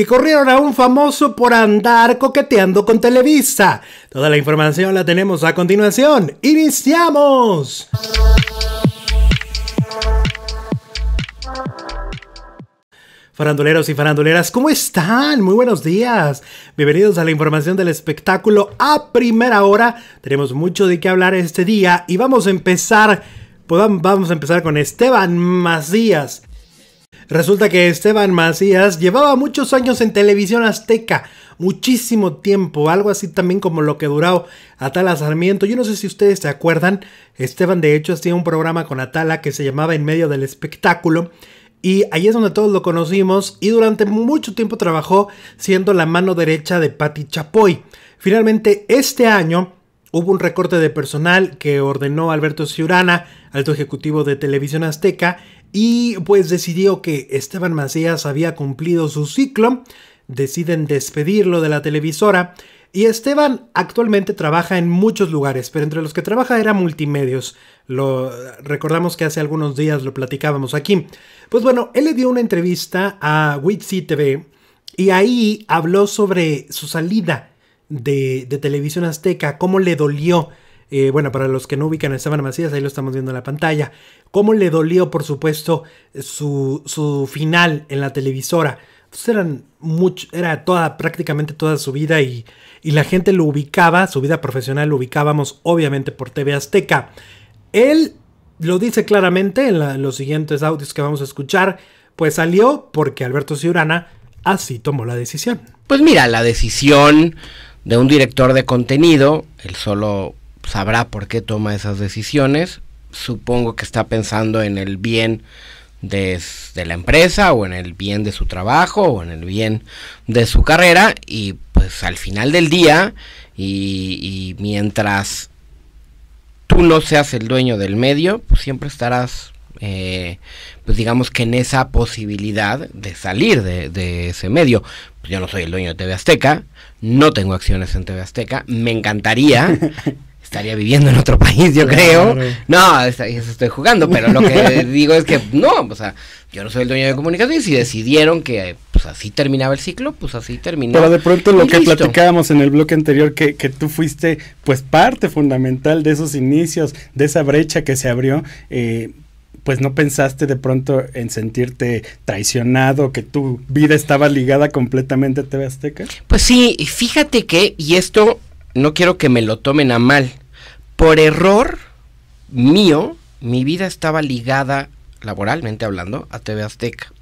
que corrieron a un famoso por andar coqueteando con Televisa. Toda la información la tenemos a continuación. ¡Iniciamos! Faranduleros y faranduleras, ¿cómo están? Muy buenos días. Bienvenidos a la información del espectáculo a primera hora. Tenemos mucho de qué hablar este día y vamos a empezar, pues, vamos a empezar con Esteban Macías, Resulta que Esteban Macías llevaba muchos años en televisión azteca, muchísimo tiempo, algo así también como lo que duró Atala Sarmiento. Yo no sé si ustedes se acuerdan, Esteban de hecho hacía un programa con Atala que se llamaba En medio del espectáculo. Y ahí es donde todos lo conocimos y durante mucho tiempo trabajó siendo la mano derecha de Patti Chapoy. Finalmente, este año hubo un recorte de personal que ordenó Alberto Ciurana, alto ejecutivo de Televisión Azteca, y pues decidió que Esteban Macías había cumplido su ciclo, deciden despedirlo de la televisora y Esteban actualmente trabaja en muchos lugares, pero entre los que trabaja era multimedios. Lo recordamos que hace algunos días lo platicábamos aquí. Pues bueno, él le dio una entrevista a Witsi TV y ahí habló sobre su salida de, de televisión azteca, cómo le dolió eh, bueno, para los que no ubican a Esteban Macías, ahí lo estamos viendo en la pantalla. ¿Cómo le dolió, por supuesto, su, final en la televisora? Pues eran mucho, era toda, prácticamente toda su vida y, la gente lo ubicaba, su vida profesional lo ubicábamos obviamente por TV Azteca. Él lo dice claramente en, los siguientes audios que vamos a escuchar, pues salió porque Alberto Ciurana así tomó la decisión. Pues mira, la decisión de un director de contenido, el solo sabrá pues, por qué toma esas decisiones. Supongo que está pensando en el bien de, la empresa o en el bien de su trabajo o en el bien de su carrera y pues al final del día y, mientras tú no seas el dueño del medio, pues siempre estarás eh, pues digamos que en esa posibilidad de salir de, ese medio. Pues, yo no soy el dueño de TV Azteca, no tengo acciones en TV Azteca, me encantaría, estaría viviendo en otro país, yo creo. No, eso estoy jugando, pero lo que digo es que no, o sea, yo no soy el dueño de comunicación y si decidieron que pues así terminaba el ciclo, pues así terminaba. Pero de pronto lo que platicábamos en el bloque anterior, que, tú fuiste pues parte fundamental de esos inicios, de esa brecha que se abrió, eh, pues no pensaste de pronto en sentirte traicionado, que tu vida estaba ligada completamente a TV Azteca? Pues sí, fíjate que, y esto no quiero que me lo tomen a mal. Por error mío, mi vida estaba ligada, laboralmente hablando, a TV Azteca.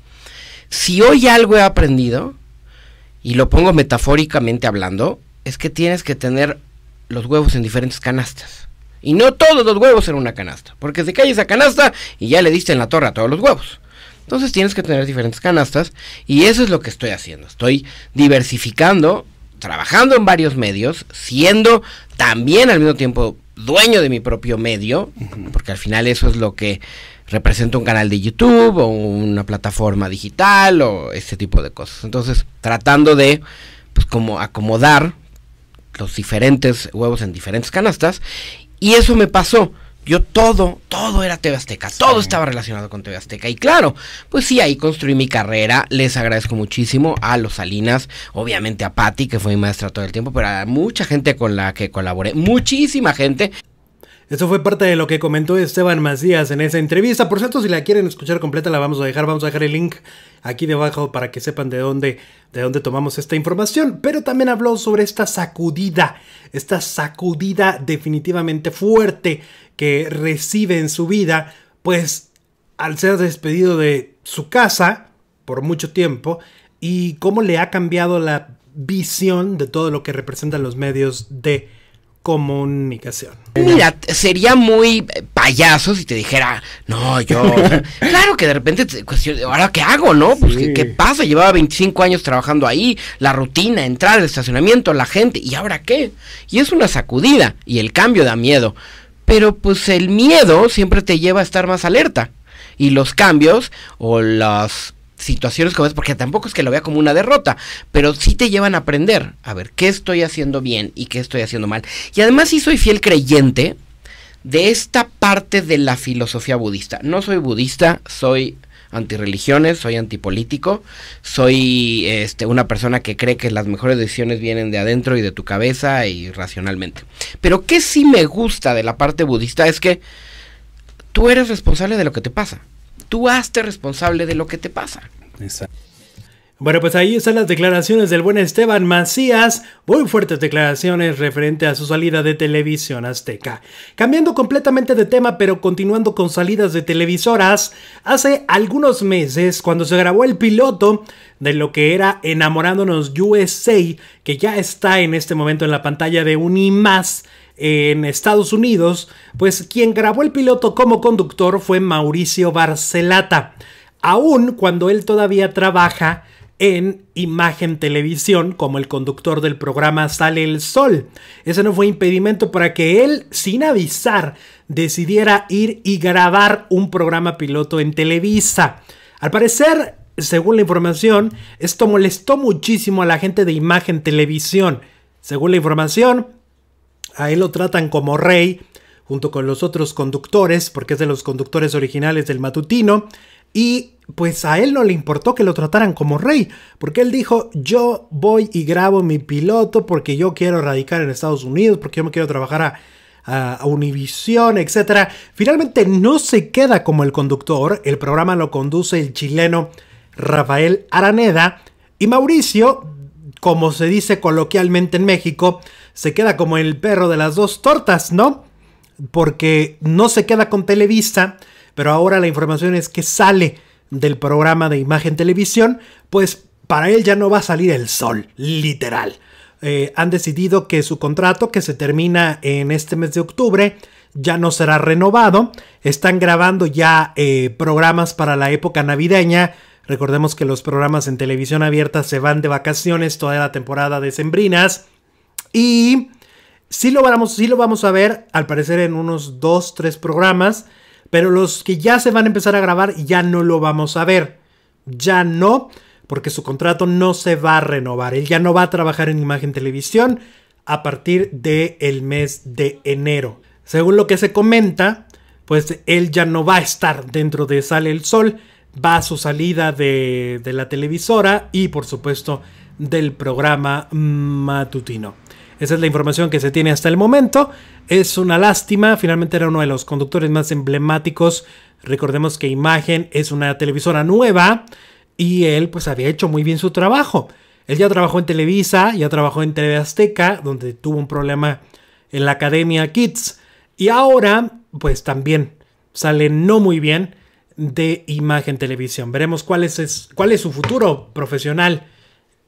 Si hoy algo he aprendido, y lo pongo metafóricamente hablando, es que tienes que tener los huevos en diferentes canastas. Y no todos los huevos en una canasta, porque se cae esa canasta y ya le diste en la torre a todos los huevos. Entonces tienes que tener diferentes canastas y eso es lo que estoy haciendo. Estoy diversificando trabajando en varios medios, siendo también al mismo tiempo dueño de mi propio medio, porque al final eso es lo que representa un canal de YouTube o una plataforma digital o este tipo de cosas. Entonces, tratando de, pues, como acomodar los diferentes huevos en diferentes canastas, y eso me pasó. Yo todo, todo era TV Azteca, todo estaba relacionado con TV Azteca. Y claro, pues sí, ahí construí mi carrera. Les agradezco muchísimo a los Salinas, obviamente a Patti, que fue mi maestra todo el tiempo, pero a mucha gente con la que colaboré, muchísima gente. Eso fue parte de lo que comentó Esteban Macías en esa entrevista. Por cierto, si la quieren escuchar completa, la vamos a dejar. Vamos a dejar el link aquí debajo para que sepan de dónde, de dónde tomamos esta información. Pero también habló sobre esta sacudida, esta sacudida definitivamente fuerte que recibe en su vida, pues al ser despedido de su casa por mucho tiempo y cómo le ha cambiado la visión de todo lo que representan los medios de comunicación. Mira, sería muy payaso si te dijera, no, yo. claro que de repente, ¿ahora qué hago, no? Pues, ¿qué, pasa? Llevaba 25 años trabajando ahí, la rutina, entrar, al estacionamiento, la gente, ¿y ahora qué? Y es una sacudida, y el cambio da miedo. Pero pues el miedo siempre te lleva a estar más alerta. Y los cambios o las situaciones como es, porque tampoco es que lo vea como una derrota, pero sí te llevan a aprender, a ver, qué estoy haciendo bien y qué estoy haciendo mal. Y además sí soy fiel creyente de esta parte de la filosofía budista. No soy budista, soy antirreligiones, soy antipolítico, soy este, una persona que cree que las mejores decisiones vienen de adentro y de tu cabeza y racionalmente. Pero que sí me gusta de la parte budista es que tú eres responsable de lo que te pasa tú hazte responsable de lo que te pasa. Exacto. Bueno, pues ahí están las declaraciones del buen Esteban Macías, muy fuertes declaraciones referente a su salida de televisión azteca. Cambiando completamente de tema, pero continuando con salidas de televisoras, hace algunos meses, cuando se grabó el piloto de lo que era Enamorándonos USA, que ya está en este momento en la pantalla de Unimás, en Estados Unidos, pues quien grabó el piloto como conductor fue Mauricio Barcelata, aún cuando él todavía trabaja en Imagen Televisión como el conductor del programa Sale el Sol. Ese no fue impedimento para que él, sin avisar, decidiera ir y grabar un programa piloto en Televisa. Al parecer, según la información, esto molestó muchísimo a la gente de Imagen Televisión. Según la información, a él lo tratan como rey, junto con los otros conductores, porque es de los conductores originales del matutino, y pues a él no le importó que lo trataran como rey, porque él dijo, yo voy y grabo mi piloto porque yo quiero radicar en Estados Unidos, porque yo me quiero trabajar a, Univisión, etc. Finalmente no se queda como el conductor, el programa lo conduce el chileno Rafael Araneda, y Mauricio, como se dice coloquialmente en México, se queda como el perro de las dos tortas, ¿no? Porque no se queda con Televisa, pero ahora la información es que sale del programa de imagen televisión, pues para él ya no va a salir el sol, literal. Eh, han decidido que su contrato, que se termina en este mes de octubre, ya no será renovado. Están grabando ya eh, programas para la época navideña. Recordemos que los programas en televisión abierta se van de vacaciones toda la temporada de Sembrinas. Y sí lo, vamos, lo vamos a ver, al parecer, en unos dos, tres programas. Pero los que ya se van a empezar a grabar, ya no lo vamos a ver. Ya no, porque su contrato no se va a renovar. Él ya no va a trabajar en imagen televisión a partir del mes de enero. Según lo que se comenta, pues él ya no va a estar dentro de Sale el Sol. Va a su salida de, de la televisora y por supuesto del programa matutino. Esa es la información que se tiene hasta el momento. Es una lástima, finalmente era uno de los conductores más emblemáticos. Recordemos que Imagen es una televisora nueva y él pues había hecho muy bien su trabajo. Él ya trabajó en Televisa, ya trabajó en TV Azteca, donde tuvo un problema en la Academia Kids. Y ahora pues también sale no muy bien de Imagen Televisión. Veremos cuál es, cuál es su futuro profesional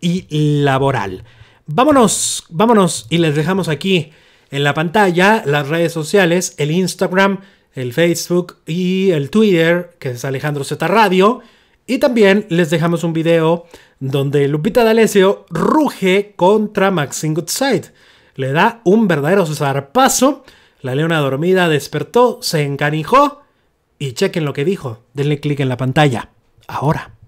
y laboral. Vámonos, vámonos y les dejamos aquí en la pantalla las redes sociales, el Instagram, el Facebook y el Twitter, que es Alejandro Z Radio. Y también les dejamos un video donde Lupita D'Alessio ruge contra Maxine Goodside. Le da un verdadero zarpazo. La leona dormida despertó, se encanijó y chequen lo que dijo. Denle clic en la pantalla. Ahora.